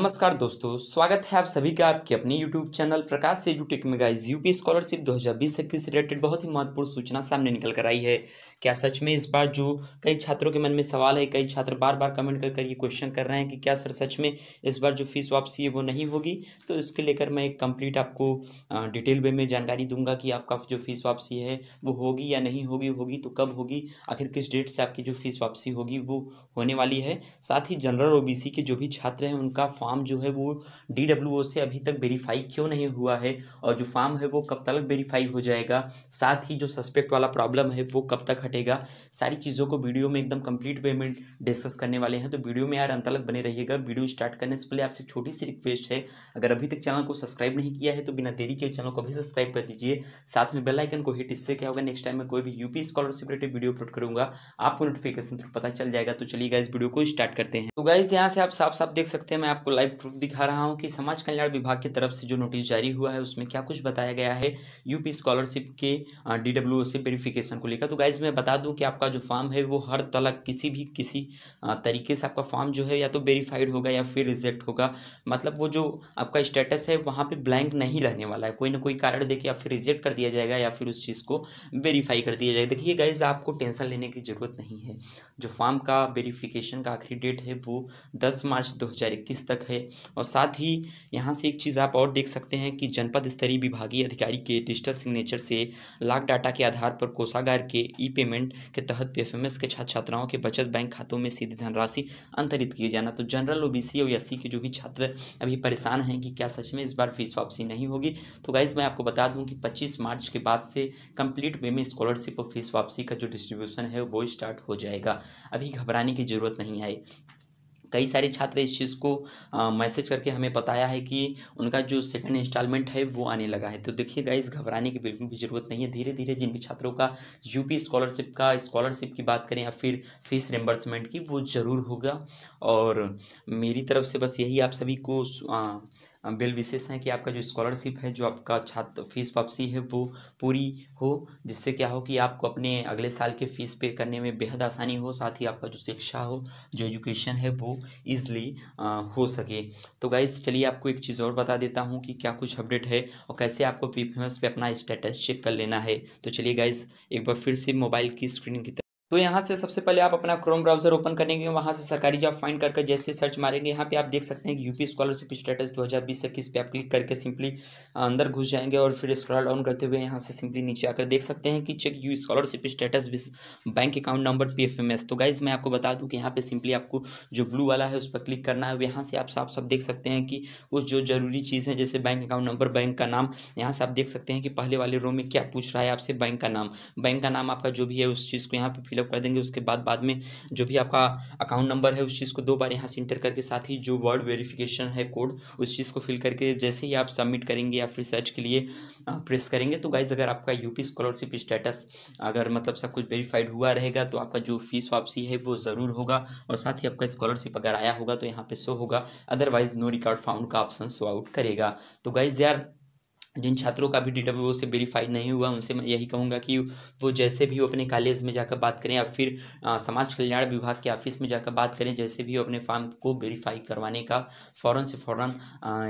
नमस्कार दोस्तों स्वागत है आप सभी का आपके अपने YouTube चैनल प्रकाश से टेक में गाइज यूपी स्कॉलरशिप 2020 से किस रिलेटेड बहुत ही महत्वपूर्ण सूचना सामने निकल कर आई है क्या सच में इस बार जो कई छात्रों के मन में सवाल है कई छात्र बार बार कमेंट कर कर ये क्वेश्चन कर रहे हैं कि क्या सर सच में इस बार जो फीस वापसी है वो नहीं होगी तो इसके लेकर मैं एक कंप्लीट आपको डिटेल वे में जानकारी दूंगा कि आपका जो फीस वापसी है वो होगी या नहीं होगी होगी तो कब होगी आखिर किस डेट से आपकी जो फीस वापसी होगी वो होने वाली है साथ ही जनरल ओ के जो भी छात्र हैं उनका फॉर्म फॉर्म जो है वो डी से अभी तक वेरीफाई क्यों नहीं हुआ है और जो फॉर्म है वो कब तक वेरीफाई हो जाएगा साथ ही जो सस्पेक्ट वाला प्रॉब्लम है वो कब तक हटेगा सारी चीज़ों को वीडियो में एकदम कंप्लीट वे में डिस्कस करने वाले हैं तो वीडियो में यार अंतलग बने रहिएगा वीडियो स्टार्ट करने से पहले आपसे छोटी सी रिक्वेस्ट है अगर अभी तक चैनल को सब्सक्राइब नहीं किया है तो बिना देरी के चैनल को भी सब्सक्राइब कर दीजिए साथ में बेलाइकन को हिट इससे क्या होगा नेक्स्ट टाइम मैं कोई भी UP scholarship related video upload करूंगा आपको नोटिफिकेशन थ्रू पता चल जाएगा तो चलिए गाइज वीडियो को स्टार्ट करते हैं तो गाइज यहाँ से आप साफ साफ देख सकते हैं मैं आपको लाइव प्रूफ दिखा रहा हूँ कि समाज कल्याण विभाग की तरफ से जो नोटिस जारी हुआ है उसमें क्या कुछ बताया गया है यूपी स्कॉलरशिप के डी डब्ल्यू से वेरीफिकेशन को लेकर तो गाइज मैं बता दूँ कि आपका जो फॉर्म है वो हर तलक किसी भी किसी तरीके से आपका फॉर्म जो है या तो वेरीफाइड होगा या फिर रिजेक्ट होगा मतलब वो जो आपका स्टेटस है वहाँ पर ब्लैंक नहीं रहने वाला है कोई ना कोई कारण दे या फिर रिजेक्ट कर दिया जाएगा या फिर उस चीज़ को वेरीफाई कर दिया जाएगा देखिए गाइज आपको टेंशन लेने की ज़रूरत नहीं है जो फॉर्म का वेरीफिकेशन का आखिरी डेट है वो दस मार्च दो तक है और साथ ही यहाँ से एक चीज़ आप और देख सकते हैं कि जनपद स्तरीय विभागीय अधिकारी के डिजिटल सिग्नेचर से लाख डाटा के आधार पर कोषागार के ई पेमेंट के तहत पी के छात्र छात्राओं के बचत बैंक खातों में सीधी धनराशि अंतरित किए जाना तो जनरल ओ बी और एस के जो भी छात्र अभी परेशान हैं कि क्या सच में इस बार फीस वापसी नहीं होगी तो गाइज़ मैं आपको बता दूँ कि पच्चीस मार्च के बाद से कंप्लीट वे में स्कॉलरशिप और फीस वापसी का जो डिस्ट्रीब्यूशन है वो स्टार्ट हो जाएगा अभी घबराने की ज़रूरत नहीं है कई सारे छात्र इस चीज़ को मैसेज करके हमें बताया है कि उनका जो सेकंड इंस्टॉलमेंट है वो आने लगा है तो देखिए गाइस घबराने की बिल्कुल भी ज़रूरत नहीं है धीरे धीरे जिन भी छात्रों का यूपी स्कॉलरशिप का स्कॉलरशिप की बात करें या फिर फीस रिम्बर्समेंट की वो ज़रूर होगा और मेरी तरफ से बस यही आप सभी को आ, बिल विशेष हैं कि आपका जो स्कॉलरशिप है जो आपका छात्र फीस वापसी है वो पूरी हो जिससे क्या हो कि आपको अपने अगले साल के फीस पे करने में बेहद आसानी हो साथ ही आपका जो शिक्षा हो जो एजुकेशन है वो ईजली हो सके तो गाइज चलिए आपको एक चीज़ और बता देता हूँ कि क्या कुछ अपडेट है और कैसे आपको पी पे अपना स्टेटस चेक कर लेना है तो चलिए गाइज एक बार फिर से मोबाइल की स्क्रीन की तो यहाँ से सबसे पहले आप अपना क्रोम ब्राउजर ओपन करेंगे वहाँ से सरकारी जॉब फाइंड करके जैसे सर्च मारेंगे यहाँ पे आप देख सकते हैं कि यूपी स्कॉलरशिप स्टेटस 2020 इक्कीस पे आप क्लिक करके सिंपली अंदर घुस जाएंगे और फिर स्क्रॉल डाउन करते हुए यहाँ से सिंपली नीचे आकर देख सकते हैं कि check you scholarship status bank account number पी तो गाइज मैं आपको बता दूँ कि यहाँ पर सिंपली आपको जो ब्लू वाला है उस पर क्लिक करना है यहाँ से आप साफ साफ देख सकते हैं कि वो जो जरूरी चीज़ है जैसे बैंक अकाउंट नंबर बैंक का नाम यहाँ से आप देख सकते हैं कि पहले वाले रो में क्या पूछ रहा है आपसे बैंक का नाम बैंक का नाम आपका जो भी है उस चीज़ को यहाँ पर फिलअप कर देंगे उसके बाद बाद में जो भी आपका अकाउंट नंबर है उस चीज़ को दो बार यहाँ से इंटर करके साथ ही जो वर्ड वेरिफिकेशन है कोड उस चीज़ को फिल करके जैसे ही आप सबमिट करेंगे या फिर सर्च के लिए प्रेस करेंगे तो गाइज अगर आपका यूपी स्कॉलरशिप स्टेटस अगर मतलब सब कुछ वेरीफाइड हुआ रहेगा तो आपका जो फीस वापसी है वो ज़रूर होगा और साथ ही आपका स्कॉलरशिप अगर आया होगा तो यहाँ पे शो होगा अदरवाइज नो रिकॉर्ड फाउंड का ऑप्शन शो आउट करेगा तो गाइज यार जिन छात्रों का भी डी डब्ल्यू से वेरीफाई नहीं हुआ उनसे मैं यही कहूँगा कि वो जैसे भी अपने कॉलेज में जाकर बात करें या फिर आ, समाज कल्याण विभाग के ऑफिस में जाकर बात करें जैसे भी अपने फॉर्म को वेरीफाई करवाने का फ़ौरन से फ़ौरन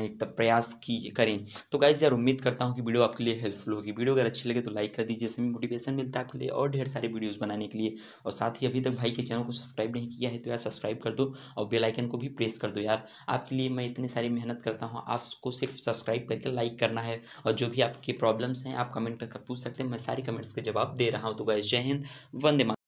एक प्रयास की करें तो गाइज यार उम्मीद करता हूँ कि वीडियो आपके लिए हेल्पफुल होगी वीडियो अगर अच्छी लगे तो लाइक कर दीजिए इसमें मोटिवेशन मिलता है आपके लिए और ढेर सारे वीडियोज़ बनाने के लिए और साथ ही अभी तक भाई के चैनल को सब्सक्राइब नहीं किया है तो यार सब्सक्राइब कर दो और बेलाइकन को भी प्रेस कर दो यार आपके लिए मैं इतनी सारी मेहनत करता हूँ आपको सिर्फ सब्सक्राइब करके लाइक करना है और जो भी आपकी प्रॉब्लम्स हैं आप कमेंट करके पूछ सकते हैं मैं सारी कमेंट्स के जवाब दे रहा हूँ तो गए जय हिंद वंदे